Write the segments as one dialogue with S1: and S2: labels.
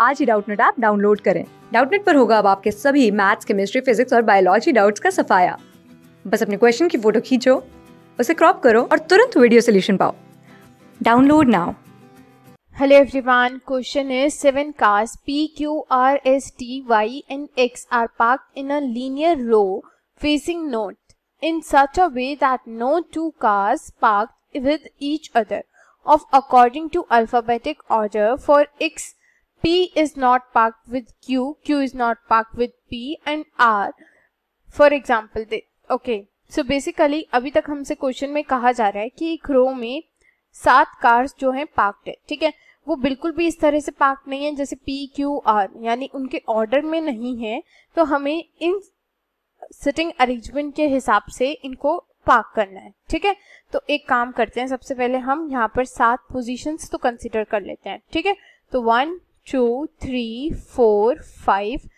S1: आज ही Doubtnut app download करें डाउटनेट पर होगा अब आपके सभी मैथ्स केमिस्ट्री फिजिक्स और बायोलॉजी डाउट्स का सफाया बस अपने क्वेश्चन की फोटो खींचो उसे क्रॉप करो और तुरंत वीडियो सोल्यूशन पाओ download now hello everyone question is seven cars P Q R S T Y and X are park in a linear row facing north in such a way that no two cars park with each other of according to alphabetic order for X P is not parked with Q, Q is not parked with P and R. For example, they, okay, so basically अभी तक हमसे question में कहा जा रहा है कि एक रो में सात कार्स जो हैं पार्क्ड है ठीक है वो बिल्कुल भी इस तरह से पार्क नहीं है जैसे पी क्यू आर यानी उनके ऑर्डर में नहीं है तो हमें इन सिटिंग अरेंजमेंट के हिसाब से इनको पार्क करना है ठीक है तो एक काम करते हैं सबसे पहले हम यहाँ पर सात पोजीशंस तो कंसिडर कर लेते हैं ठीक है तो one two three four five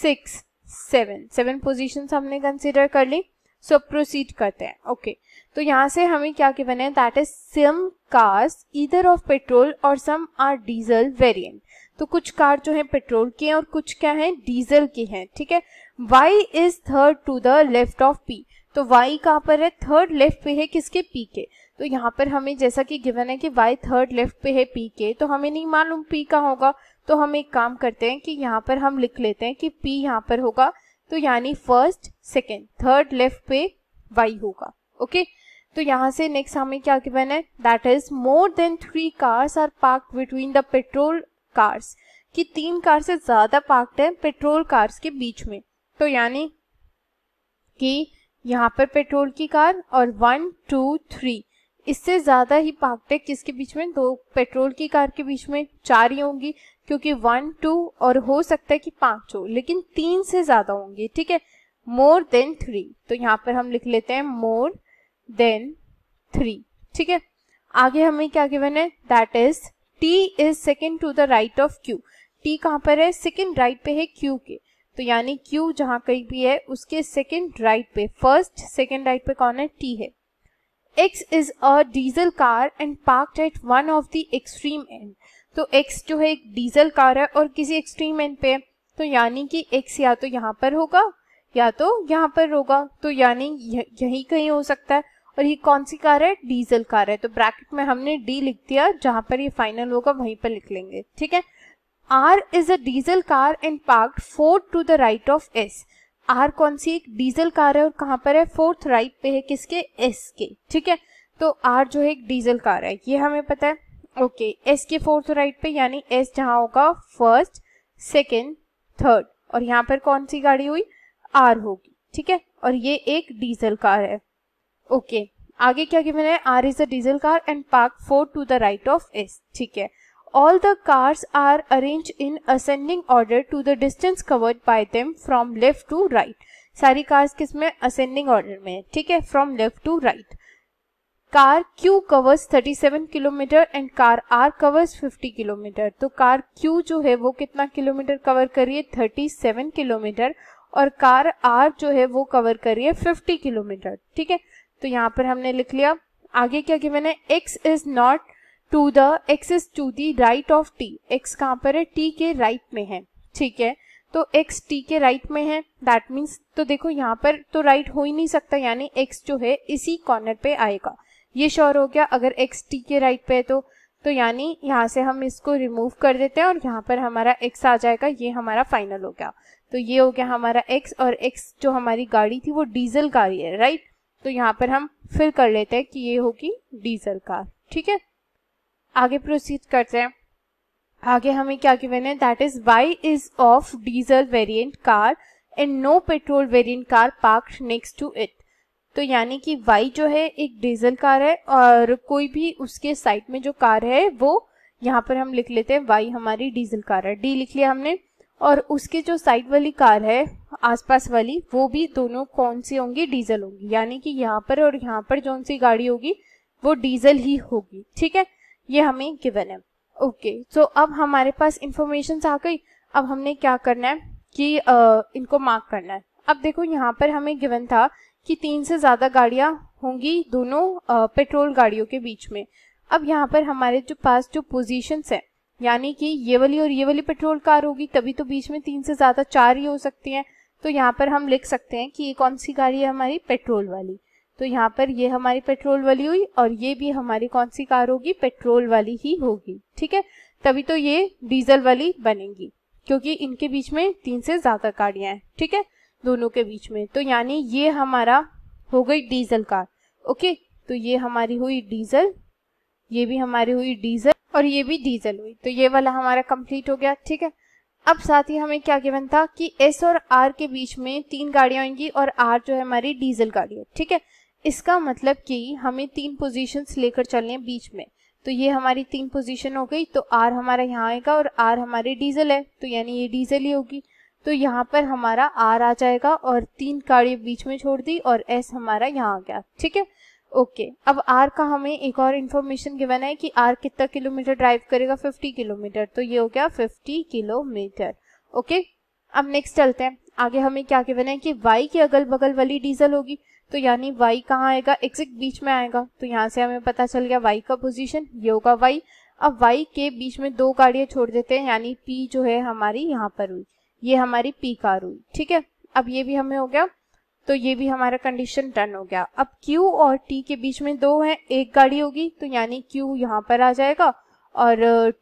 S1: six seven seven position हमने कंसिडर कर ली सो so, प्रोसीड करते हैं ओके okay. तो यहाँ से हमें क्या गिवन है दैट इज सिम कार्स इधर ऑफ पेट्रोल और सम आर डीजल वेरिएंट तो कुछ कार जो है पेट्रोल के हैं और कुछ क्या है डीजल के हैं ठीक है Y is third to the left of P तो वाई कहाँ पर है थर्ड लेफ्ट पे है किसके पी के तो यहाँ पर हमें जैसा कि गिवन है कि वाई थर्ड लेफ्ट पे है पी के तो हमें नहीं मालूम पी का होगा तो हम एक काम करते हैं कि यहाँ पर हम लिख लेते हैं कि पी यहाँ पर होगा तो यानी फर्स्ट सेकेंड थर्ड लेफ्ट पे वाई होगा ओके तो यहाँ से नेक्स्ट हमें क्या गिवन है that is more than three cars are park between the petrol cars कि तीन कार से ज्यादा पार्कड है पेट्रोल कार्स के बीच में तो यानी कि यहाँ पर पेट्रोल की कार और वन टू थ्री इससे ज़्यादा ही पार्कटेक किसके बीच में दो पेट्रोल की कार के बीच में चार ही होंगी क्योंकि वन टू और हो सकता है कि पांच हो लेकिन तीन से ज़्यादा होंगी ठीक है मोर देन थ्री तो यहाँ पर हम लिख लेते हैं मोर देन थ्री ठीक है आगे हमें क्या गिवन है that is T is second to the right of Q T कहाँ पर है सेकेंड राइट पे है क्यू के तो यानी क्यू जहां कहीं भी है उसके सेकेंड राइट पे फर्स्ट सेकेंड राइट पे कौन है टी है X is a diesel car and parked at one of the extreme end. तो X जो है एक डीजल कार है और किसी एक्सट्रीम एंड पे है तो यानी कि X या तो यहाँ पर होगा या तो यहाँ पर होगा तो यानी यही कहीं हो सकता है और ये कौन सी कार है डीजल कार है तो ब्रैकेट में हमने डी लिख दिया जहां पर ये फाइनल होगा वहीं पर लिख लेंगे ठीक है R is a diesel car and park four to the right of S R कौन सी एक डीजल कार है और कहाँ पर है फोर्थ राइट पे है किसके एस के ठीक है तो आर जो है एक डीजल कार है ये हमें पता है ओके एस के फोर्थ राइट पे यानी एस जहाँ होगा फर्स्ट सेकेंड थर्ड और यहाँ पर कौन सी गाड़ी हुई आर होगी ठीक है और ये एक डीजल कार है ओके आगे क्या कि मैंने R is a diesel car and park four to the right of S ठीक है All the cars are arranged in ascending order to the distance covered by them from left to right. सारी cars किस में ascending order में है ठीक है from left to right car Q covers 37 kilometre and car R covers 50 kilometre तो car Q जो है वो कितना किलोमीटर कवर करिए 37 किलोमीटर और कार आर जो है वो कवर करिए 50 किलोमीटर ठीक है तो यहाँ पर हमने लिख लिया आगे क्या कि मैंने X is not to the X is to the right of T X कहाँ पर है टी के राइट right में है ठीक है तो एक्स टी के राइट right में है दैट मीन्स तो देखो यहाँ पर तो राइट right हो ही नहीं सकता यानी एक्स जो है इसी कॉर्नर पे आएगा ये श्योर हो गया अगर एक्स टी के राइट पे है तो तो यानी यहाँ से हम इसको रिमूव कर देते हैं और यहाँ पर हमारा एक्स आ जाएगा ये हमारा फाइनल हो गया तो ये हो गया हमारा एक्स और एक्स जो हमारी गाड़ी थी वो डीजल गाड़ी है राइट तो यहाँ पर हम फिर कर लेते हैं कि ये होगी डीजल कार ठीक है आगे प्रोसीड करते हैं आगे हमें क्या गिवन है that is Y is of diesel variant car and no petrol variant car parked next to it तो यानी कि वाई जो है एक डीजल कार है और कोई भी उसके साइड में जो कार है वो यहाँ पर हम लिख लेते हैं वाई हमारी डीजल कार है डी लिख लिया हमने और उसके जो साइड वाली कार है आसपास वाली वो भी दोनों कौन सी होंगी डीजल होंगी यानी कि यहाँ पर और यहाँ पर जो सी गाड़ी होगी वो डीजल ही होगी ठीक है ये हमें गिवन है ओके okay, सो so अब हमारे पास इंफॉर्मेशन आ गई अब हमने क्या करना है कि आ, इनको मार्क करना है अब देखो यहाँ पर हमें गिवन था कि तीन से ज़्यादा गाड़िया होंगी दोनों आ, पेट्रोल गाड़ियों के बीच में अब यहाँ पर हमारे जो पास जो पोजीशंस है यानी कि ये वाली और ये वाली पेट्रोल कार होगी तभी तो बीच में तीन से ज़्यादा चार ही हो सकती हैं तो यहाँ पर हम लिख सकते हैं कि ये कौन सी गाड़ी है हमारी पेट्रोल वाली तो यहाँ पर ये हमारी पेट्रोल वाली हुई और ये भी हमारी कौन सी कार होगी पेट्रोल वाली ही होगी ठीक है तभी तो ये डीजल वाली बनेगी क्योंकि इनके बीच में तीन से ज्यादा गाड़ियां हैं ठीक है दोनों के बीच में तो यानी ये हमारा हो गई डीजल कार ओके तो ये हमारी हुई डीजल ये भी हमारी हुई डीजल और ये भी डीजल हुई तो ये वाला हमारा कंप्लीट हो गया ठीक है अब साथ ही हमें क्या गिवन था कि एस और आर के बीच में तीन गाड़ियां होंगी और आर जो है हमारी डीजल गाड़ी है ठीक है इसका मतलब कि हमें तीन पोजीशंस लेकर चलने हैं बीच में तो ये हमारी तीन पोजीशन हो गई तो आर हमारा यहाँ आएगा और आर हमारी डीजल है तो यानी ये डीजल ही होगी तो यहाँ पर हमारा आर आ जाएगा और तीन कार्य बीच में छोड़ दी और एस हमारा यहाँ आ गया ठीक है ओके okay, अब आर का हमें एक और इन्फॉर्मेशन गिवन है कि आर कितना किलोमीटर ड्राइव करेगा 50 किलोमीटर तो ये हो गया 50 किलोमीटर ओके okay? अब नेक्स्ट चलते हैं आगे हमें क्या गिवन है कि वाई के अगल बगल वाली डीजल होगी तो यानी वाई कहाँ आएगा एग्जैक्ट बीच में आएगा तो यहाँ से हमें पता चल गया वाई का पोजिशन ये होगा वाई अब वाई के बीच में दो गाड़ियाँ छोड़ देते हैं यानी पी जो है हमारी यहाँ पर हुई ये हमारी पी कार हुई ठीक है अब ये भी हमें हो गया तो ये भी हमारा कंडीशन डन हो गया अब Q और T के बीच में दो है एक गाड़ी होगी तो यानी Q यहाँ पर आ जाएगा और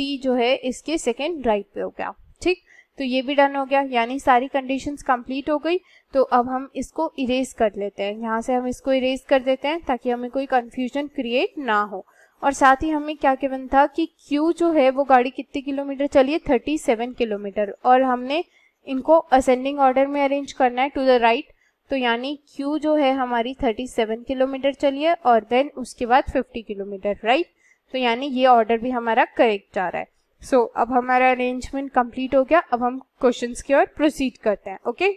S1: T जो है इसके सेकेंड राइट पे हो गया ठीक तो ये भी डन हो गया यानी सारी कंडीशंस कंप्लीट हो गई तो अब हम इसको इरेज कर लेते हैं यहाँ से हम इसको इरेज कर देते हैं ताकि हमें कोई कन्फ्यूजन क्रिएट ना हो और साथ ही हमें क्या गिवन था कि क्यू जो है वो गाड़ी कितने किलोमीटर चलिए थर्टी सेवन किलोमीटर और हमने इनको असेंडिंग ऑर्डर में अरेंज करना है टू द राइट तो यानी क्यू जो है हमारी 37 किलोमीटर चली है और देन उसके बाद 50 किलोमीटर राइट तो यानी ये ऑर्डर भी हमारा करेक्ट जा रहा है सो so, अब हमारा अरेंजमेंट कंप्लीट हो गया अब हम क्वेश्चन की ओर प्रोसीड करते हैं okay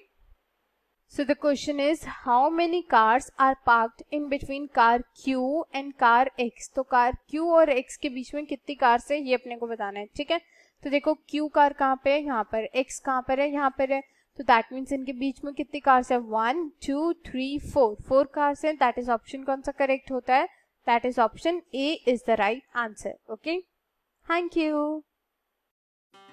S1: so the question is how many cars are parked in between car Q and car X तो कार क्यू और एक्स के बीच में कितनी कार्स है ये अपने को बताना है ठीक है तो देखो क्यू कार कहाँ पे है यहाँ पर एक्स कहाँ पर है यहाँ पर है तो दैट मीन्स इनके बीच में कितनी कार्स है one two three four four cars हैं दैट इज ऑप्शन कौन सा करेक्ट होता है that is option A is the right answer okay thank you